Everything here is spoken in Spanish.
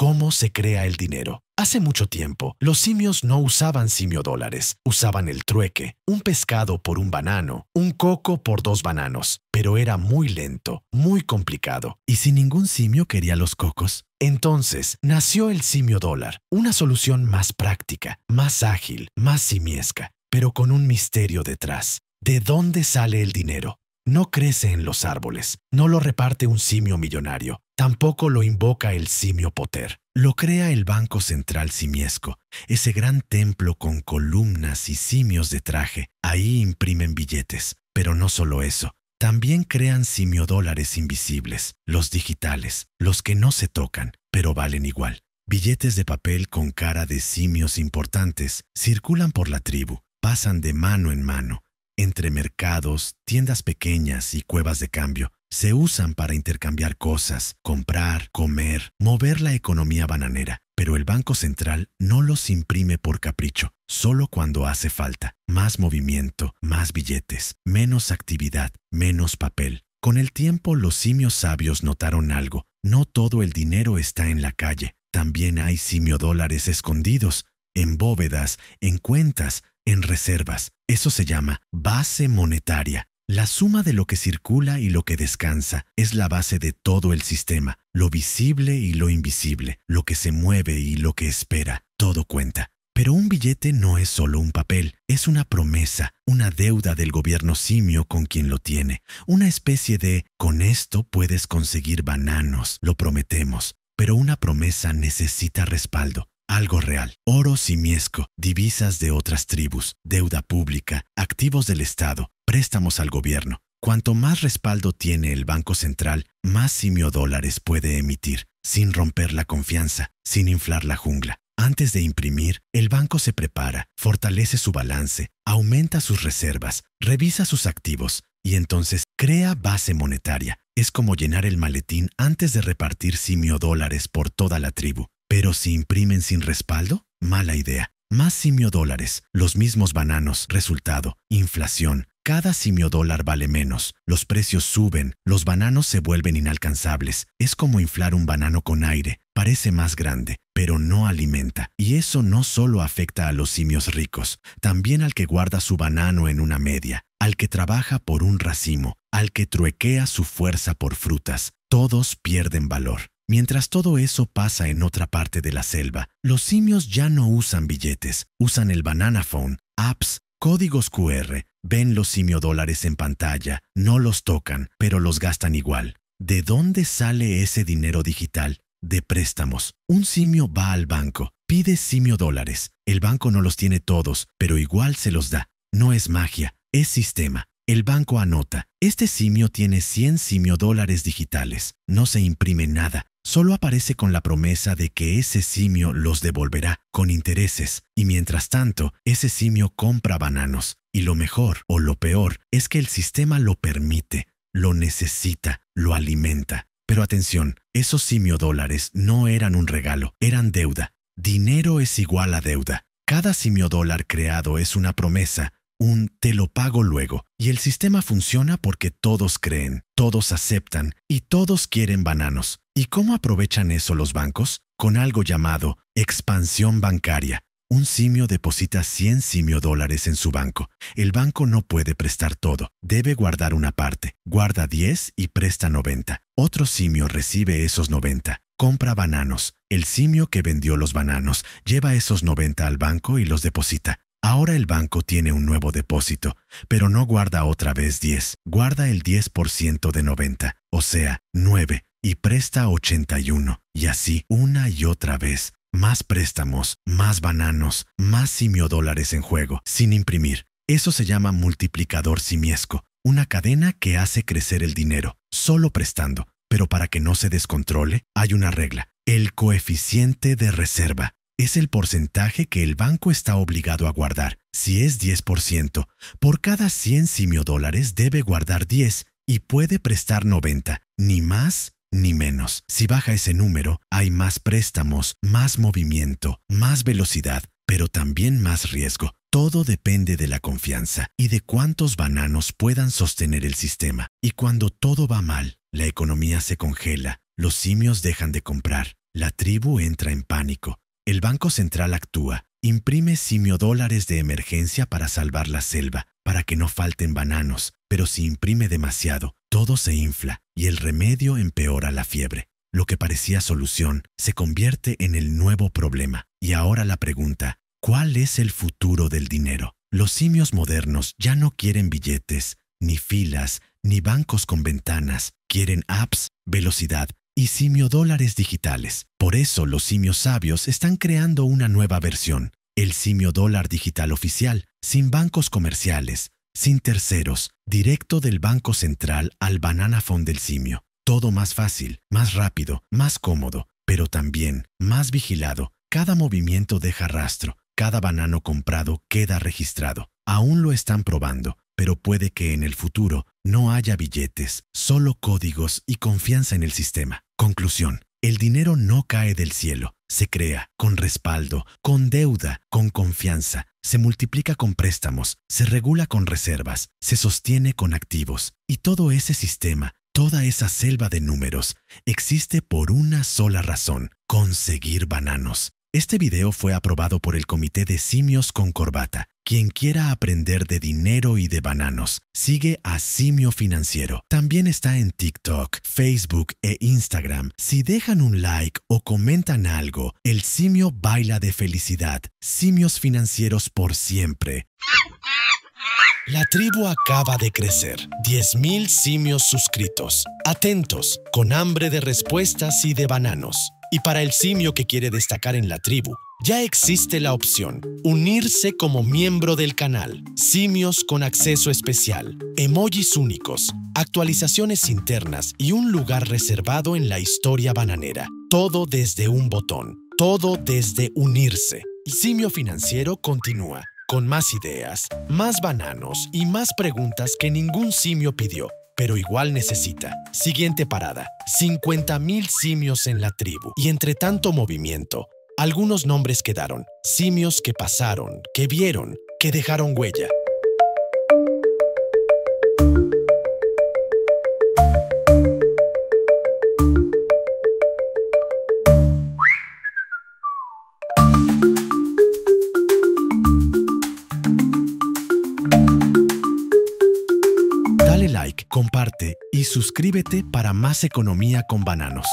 cómo se crea el dinero. Hace mucho tiempo, los simios no usaban simio dólares. usaban el trueque, un pescado por un banano, un coco por dos bananos, pero era muy lento, muy complicado, y si ningún simio quería los cocos, entonces nació el simio dólar, una solución más práctica, más ágil, más simiesca, pero con un misterio detrás. ¿De dónde sale el dinero? No crece en los árboles, no lo reparte un simio millonario, Tampoco lo invoca el simio Poter. Lo crea el Banco Central Simiesco, ese gran templo con columnas y simios de traje. Ahí imprimen billetes. Pero no solo eso. También crean simio dólares invisibles, los digitales, los que no se tocan, pero valen igual. Billetes de papel con cara de simios importantes circulan por la tribu, pasan de mano en mano, entre mercados, tiendas pequeñas y cuevas de cambio, se usan para intercambiar cosas, comprar, comer, mover la economía bananera, pero el Banco Central no los imprime por capricho, solo cuando hace falta. Más movimiento, más billetes, menos actividad, menos papel. Con el tiempo los simios sabios notaron algo, no todo el dinero está en la calle, también hay dólares escondidos, en bóvedas, en cuentas, en reservas. Eso se llama base monetaria la suma de lo que circula y lo que descansa es la base de todo el sistema, lo visible y lo invisible, lo que se mueve y lo que espera, todo cuenta. Pero un billete no es solo un papel, es una promesa, una deuda del gobierno simio con quien lo tiene, una especie de con esto puedes conseguir bananos, lo prometemos, pero una promesa necesita respaldo algo real, oro simiesco, divisas de otras tribus, deuda pública, activos del Estado, préstamos al gobierno. Cuanto más respaldo tiene el Banco Central, más dólares puede emitir, sin romper la confianza, sin inflar la jungla. Antes de imprimir, el banco se prepara, fortalece su balance, aumenta sus reservas, revisa sus activos y entonces crea base monetaria. Es como llenar el maletín antes de repartir simio dólares por toda la tribu. Pero si imprimen sin respaldo, mala idea. Más simio dólares, los mismos bananos, resultado, inflación. Cada simio dólar vale menos, los precios suben, los bananos se vuelven inalcanzables. Es como inflar un banano con aire, parece más grande, pero no alimenta. Y eso no solo afecta a los simios ricos, también al que guarda su banano en una media, al que trabaja por un racimo, al que truequea su fuerza por frutas. Todos pierden valor. Mientras todo eso pasa en otra parte de la selva, los simios ya no usan billetes, usan el banana phone, apps, códigos QR, ven los simio dólares en pantalla, no los tocan, pero los gastan igual. ¿De dónde sale ese dinero digital? De préstamos. Un simio va al banco, pide simio dólares. El banco no los tiene todos, pero igual se los da. No es magia, es sistema. El banco anota, este simio tiene 100 simio dólares digitales, no se imprime nada, solo aparece con la promesa de que ese simio los devolverá con intereses, y mientras tanto, ese simio compra bananos, y lo mejor o lo peor es que el sistema lo permite, lo necesita, lo alimenta. Pero atención, esos simio dólares no eran un regalo, eran deuda. Dinero es igual a deuda. Cada simio dólar creado es una promesa, un te lo pago luego. Y el sistema funciona porque todos creen, todos aceptan y todos quieren bananos. ¿Y cómo aprovechan eso los bancos? Con algo llamado expansión bancaria. Un simio deposita 100 simio dólares en su banco. El banco no puede prestar todo, debe guardar una parte. Guarda 10 y presta 90. Otro simio recibe esos 90. Compra bananos. El simio que vendió los bananos lleva esos 90 al banco y los deposita. Ahora el banco tiene un nuevo depósito, pero no guarda otra vez 10, guarda el 10% de 90, o sea, 9 y presta 81, y así una y otra vez. Más préstamos, más bananos, más dólares en juego, sin imprimir. Eso se llama multiplicador simiesco, una cadena que hace crecer el dinero, solo prestando. Pero para que no se descontrole, hay una regla. El coeficiente de reserva es el porcentaje que el banco está obligado a guardar. Si es 10%, por cada 100 dólares debe guardar 10 y puede prestar 90, ni más ni menos. Si baja ese número, hay más préstamos, más movimiento, más velocidad, pero también más riesgo. Todo depende de la confianza y de cuántos bananos puedan sostener el sistema. Y cuando todo va mal, la economía se congela, los simios dejan de comprar, la tribu entra en pánico, el Banco Central actúa, imprime simio dólares de emergencia para salvar la selva, para que no falten bananos, pero si imprime demasiado, todo se infla y el remedio empeora la fiebre. Lo que parecía solución se convierte en el nuevo problema. Y ahora la pregunta, ¿cuál es el futuro del dinero? Los simios modernos ya no quieren billetes, ni filas, ni bancos con ventanas, quieren apps, velocidad y simio dólares digitales. Por eso los simios sabios están creando una nueva versión, el simio dólar digital oficial, sin bancos comerciales, sin terceros, directo del Banco Central al Banana Fund del Simio. Todo más fácil, más rápido, más cómodo, pero también más vigilado. Cada movimiento deja rastro, cada banano comprado queda registrado. Aún lo están probando, pero puede que en el futuro no haya billetes, solo códigos y confianza en el sistema. Conclusión. El dinero no cae del cielo, se crea con respaldo, con deuda, con confianza, se multiplica con préstamos, se regula con reservas, se sostiene con activos. Y todo ese sistema, toda esa selva de números, existe por una sola razón, conseguir bananos. Este video fue aprobado por el Comité de Simios con Corbata, quien quiera aprender de dinero y de bananos, sigue a Simio Financiero. También está en TikTok, Facebook e Instagram. Si dejan un like o comentan algo, el Simio baila de felicidad. Simios Financieros por siempre. La tribu acaba de crecer. 10.000 simios suscritos. Atentos, con hambre de respuestas y de bananos. Y para el simio que quiere destacar en la tribu, ya existe la opción, unirse como miembro del canal, simios con acceso especial, emojis únicos, actualizaciones internas y un lugar reservado en la historia bananera. Todo desde un botón, todo desde unirse. Simio Financiero continúa, con más ideas, más bananos y más preguntas que ningún simio pidió, pero igual necesita. Siguiente parada, 50.000 simios en la tribu. Y entre tanto movimiento, algunos nombres quedaron, simios que pasaron, que vieron, que dejaron huella. Dale like, comparte y suscríbete para más economía con bananos.